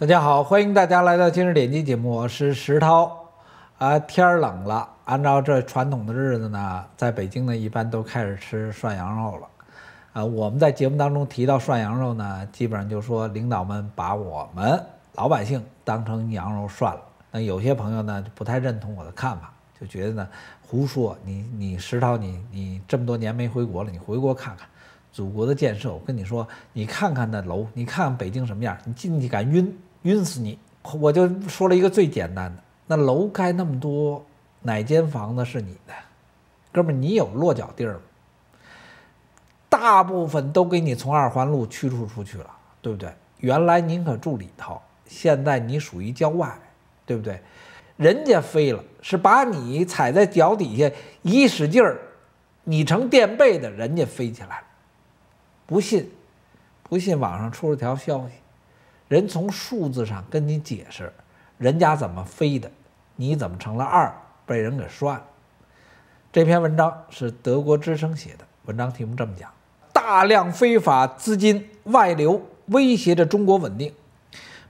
大家好，欢迎大家来到今日点击节目，我是石涛。啊，天儿冷了，按照这传统的日子呢，在北京呢一般都开始吃涮羊肉了。啊，我们在节目当中提到涮羊肉呢，基本上就说领导们把我们老百姓当成羊肉涮了。那有些朋友呢就不太认同我的看法，就觉得呢胡说。你你石涛，你你这么多年没回国了，你回国看看，祖国的建设。我跟你说，你看看那楼，你看看北京什么样，你进去敢晕？晕死你！我就说了一个最简单的：那楼盖那么多，哪间房子是你的，哥们？你有落脚地儿吗？大部分都给你从二环路驱逐出去了，对不对？原来您可住里头，现在你属于郊外，对不对？人家飞了，是把你踩在脚底下，一使劲儿，你成垫背的，人家飞起来了。不信？不信？网上出了条消息。人从数字上跟你解释，人家怎么飞的，你怎么成了二，被人给涮。这篇文章是德国之声写的，文章题目这么讲：大量非法资金外流威胁着中国稳定。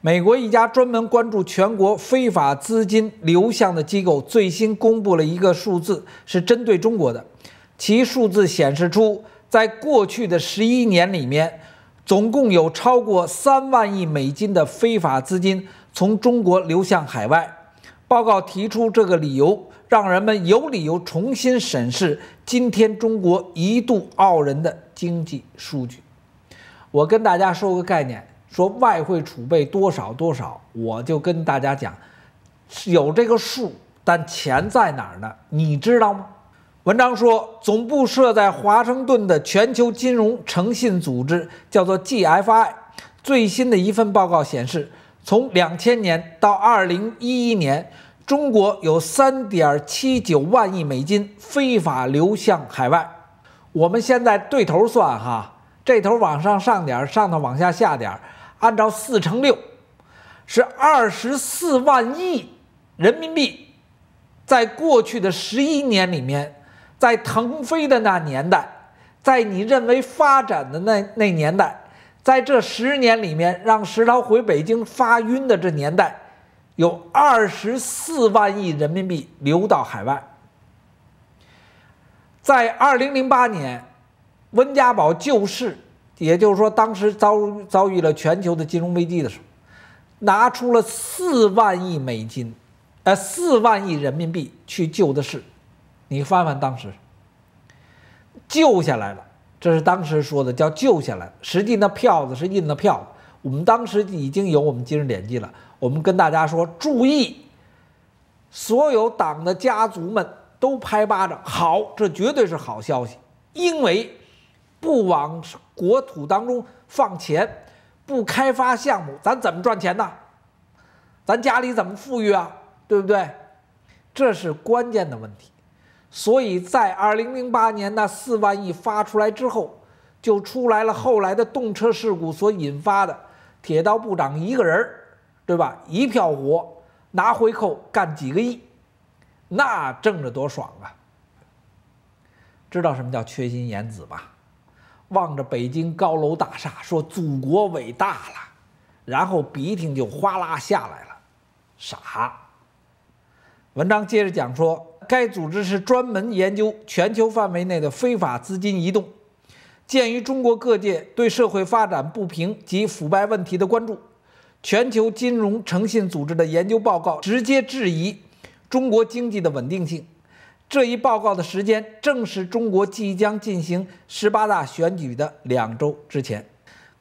美国一家专门关注全国非法资金流向的机构最新公布了一个数字，是针对中国的，其数字显示出，在过去的十一年里面。总共有超过三万亿美金的非法资金从中国流向海外。报告提出这个理由，让人们有理由重新审视今天中国一度傲人的经济数据。我跟大家说个概念，说外汇储备多少多少，我就跟大家讲，有这个数，但钱在哪儿呢？你知道吗？文章说，总部设在华盛顿的全球金融诚信组织叫做 GFI，最新的一份报告显示，从两千年到二零一一年，中国有三点七九万亿美金非法流向海外。我们现在对头算哈，这头往上上点，上头往下下点，按照四乘六，是二十四万亿人民币，在过去的十一年里面。在腾飞的那年代，在你认为发展的那那年代，在这十年里面，让石涛回北京发晕的这年代，有二十四万亿人民币流到海外。在二零零八年，温家宝救市，也就是说当时遭遭遇了全球的金融危机的时候，拿出了四万亿美金，呃，四万亿人民币去救的是。你翻翻当时，救下来了，这是当时说的叫救下来。实际那票子是印的票子，我们当时已经有我们今日点击了。我们跟大家说，注意，所有党的家族们都拍巴掌，好，这绝对是好消息。因为不往国土当中放钱，不开发项目，咱怎么赚钱呢？咱家里怎么富裕啊？对不对？这是关键的问题。所以在二零零八年那四万亿发出来之后，就出来了后来的动车事故所引发的铁道部长一个人对吧？一票活拿回扣干几个亿，那挣着多爽啊！知道什么叫缺心眼子吧？望着北京高楼大厦说祖国伟大了，然后鼻涕就哗啦下来了，傻！文章接着讲说。该组织是专门研究全球范围内的非法资金移动。鉴于中国各界对社会发展不平及腐败问题的关注，全球金融诚信组织的研究报告直接质疑中国经济的稳定性。这一报告的时间正是中国即将进行十八大选举的两周之前。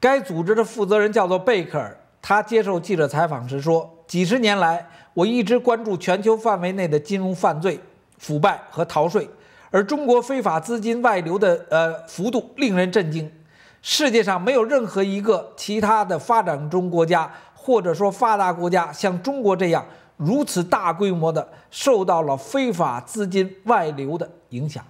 该组织的负责人叫做贝克尔，他接受记者采访时说：“几十年来，我一直关注全球范围内的金融犯罪。”腐败和逃税，而中国非法资金外流的呃幅度令人震惊。世界上没有任何一个其他的发展中国家或者说发达国家像中国这样如此大规模的受到了非法资金外流的影响。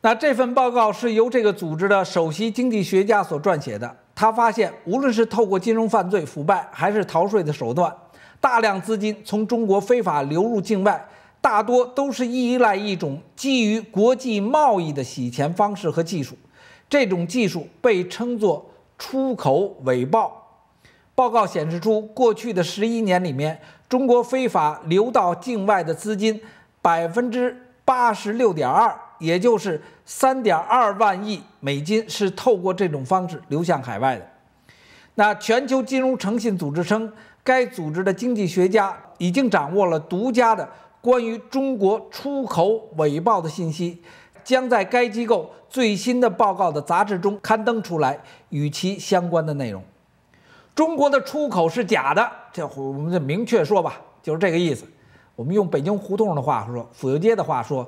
那这份报告是由这个组织的首席经济学家所撰写的。他发现，无论是透过金融犯罪、腐败还是逃税的手段，大量资金从中国非法流入境外。大多都是依赖一种基于国际贸易的洗钱方式和技术，这种技术被称作出口伪报。报告显示出，过去的十一年里面，中国非法流到境外的资金百分之八十六点二，也就是三点二万亿美金，是透过这种方式流向海外的。那全球金融诚信组织称，该组织的经济学家已经掌握了独家的。关于中国出口伪报的信息，将在该机构最新的报告的杂志中刊登出来。与其相关的内容，中国的出口是假的，这我们就明确说吧，就是这个意思。我们用北京胡同的话说，府右街的话说，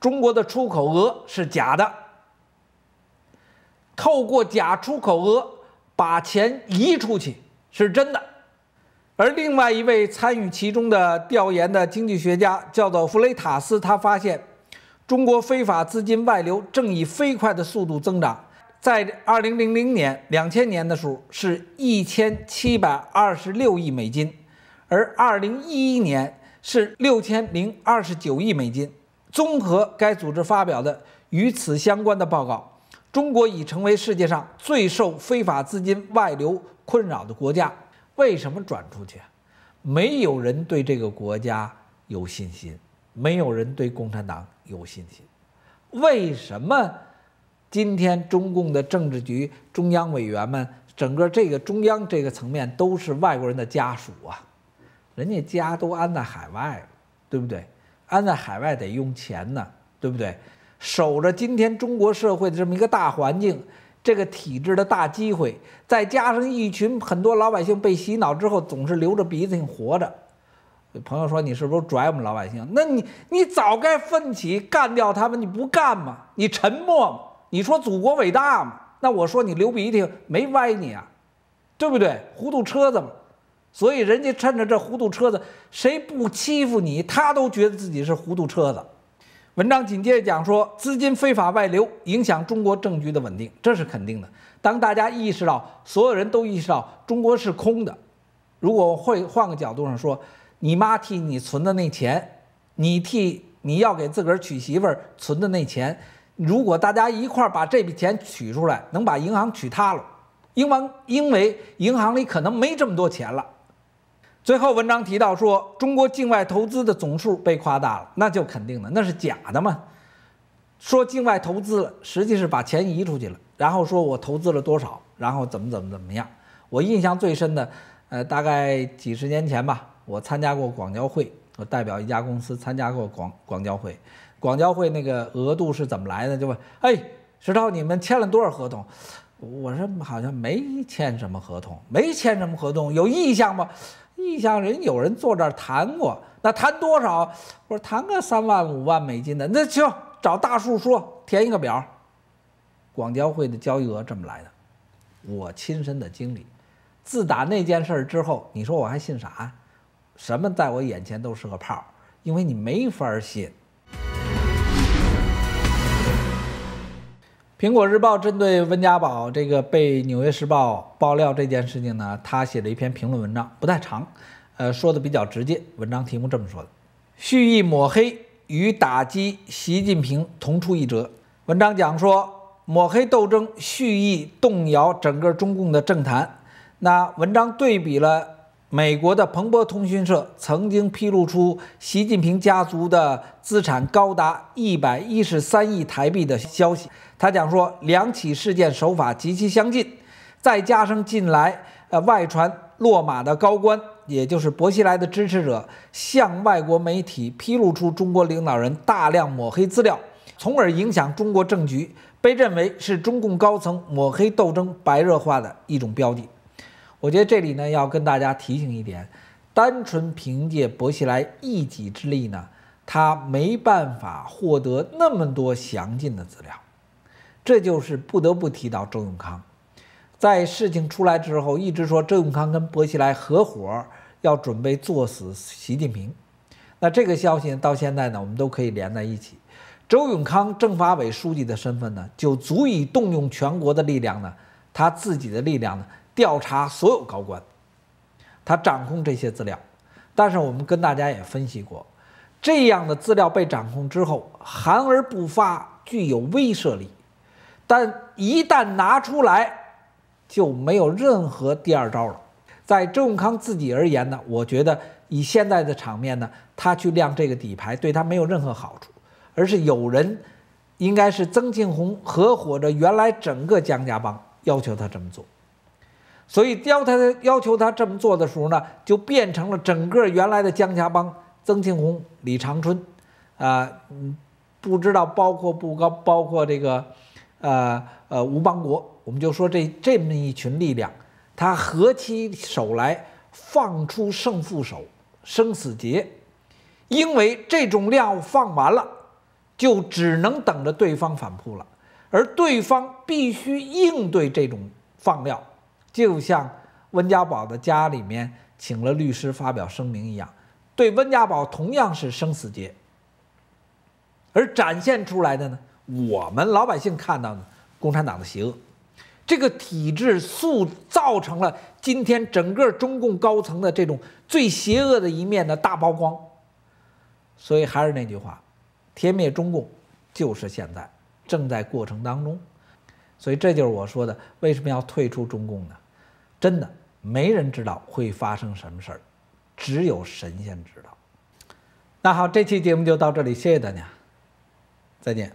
中国的出口额是假的。透过假出口额把钱移出去是真的。而另外一位参与其中的调研的经济学家叫做弗雷塔斯，他发现，中国非法资金外流正以飞快的速度增长，在二零零零年、两千年的时候是一千七百二十六亿美金，而二零一一年是六千零二十九亿美金。综合该组织发表的与此相关的报告，中国已成为世界上最受非法资金外流困扰的国家。为什么转出去？没有人对这个国家有信心，没有人对共产党有信心。为什么今天中共的政治局、中央委员们，整个这个中央这个层面都是外国人的家属啊？人家家都安在海外，对不对？安在海外得用钱呢，对不对？守着今天中国社会的这么一个大环境。这个体制的大机会，再加上一群很多老百姓被洗脑之后，总是流着鼻涕活着。朋友说：“你是不是拽我们老百姓？”那你你早该奋起干掉他们，你不干吗？你沉默吗？你说祖国伟大吗？那我说你流鼻涕没歪你啊，对不对？糊涂车子嘛，所以人家趁着这糊涂车子，谁不欺负你，他都觉得自己是糊涂车子。文章紧接着讲说，资金非法外流影响中国政局的稳定，这是肯定的。当大家意识到，所有人都意识到中国是空的。如果会换个角度上说，你妈替你存的那钱，你替你要给自个儿娶媳妇儿存的那钱，如果大家一块把这笔钱取出来，能把银行取塌了，因为因为银行里可能没这么多钱了。最后，文章提到说，中国境外投资的总数被夸大了，那就肯定的，那是假的嘛。说境外投资了，实际是把钱移出去了。然后说我投资了多少，然后怎么怎么怎么样。我印象最深的，呃，大概几十年前吧，我参加过广交会，我代表一家公司参加过广广交会。广交会那个额度是怎么来的？就问，哎，石头，你们签了多少合同？我说好像没签什么合同，没签什么合同，有意向吗？你想人有人坐这儿谈过，那谈多少？我说谈个三万五万美金的，那行，找大树说，填一个表。广交会的交易额这么来的，我亲身的经历。自打那件事之后，你说我还信啥什么在我眼前都是个泡，因为你没法信。苹果日报针对温家宝这个被《纽约时报》爆料这件事情呢，他写了一篇评论文章，不太长，呃，说的比较直接。文章题目这么说的：“蓄意抹黑与打击习近平同出一辙。”文章讲说抹黑斗争，蓄意动摇整个中共的政坛。那文章对比了。美国的彭博通讯社曾经披露出习近平家族的资产高达一百一十三亿台币的消息。他讲说，两起事件手法极其相近，再加上近来呃外传落马的高官，也就是薄熙来的支持者向外国媒体披露出中国领导人大量抹黑资料，从而影响中国政局，被认为是中共高层抹黑斗争白热化的一种标的。我觉得这里呢要跟大家提醒一点，单纯凭借薄熙来一己之力呢，他没办法获得那么多详尽的资料，这就是不得不提到周永康。在事情出来之后，一直说周永康跟薄熙来合伙要准备作死习近平。那这个消息到现在呢，我们都可以连在一起。周永康政法委书记的身份呢，就足以动用全国的力量呢，他自己的力量呢。调查所有高官，他掌控这些资料，但是我们跟大家也分析过，这样的资料被掌控之后，含而不发具有威慑力，但一旦拿出来，就没有任何第二招了。在周永康自己而言呢，我觉得以现在的场面呢，他去亮这个底牌对他没有任何好处，而是有人，应该是曾庆红合伙着原来整个江家帮要求他这么做。所以，要他要求他这么做的时候呢，就变成了整个原来的江家帮、曾庆红、李长春，啊，嗯，不知道包括不包包括这个，呃呃吴邦国，我们就说这这么一群力量，他合起手来放出胜负手、生死劫，因为这种料放完了，就只能等着对方反扑了，而对方必须应对这种放料。就像温家宝的家里面请了律师发表声明一样，对温家宝同样是生死劫。而展现出来的呢，我们老百姓看到的共产党的邪恶，这个体制塑造成了今天整个中共高层的这种最邪恶的一面的大曝光。所以还是那句话，天灭中共就是现在正在过程当中。所以这就是我说的为什么要退出中共呢？真的没人知道会发生什么事儿，只有神仙知道。那好，这期节目就到这里，谢谢大家，再见。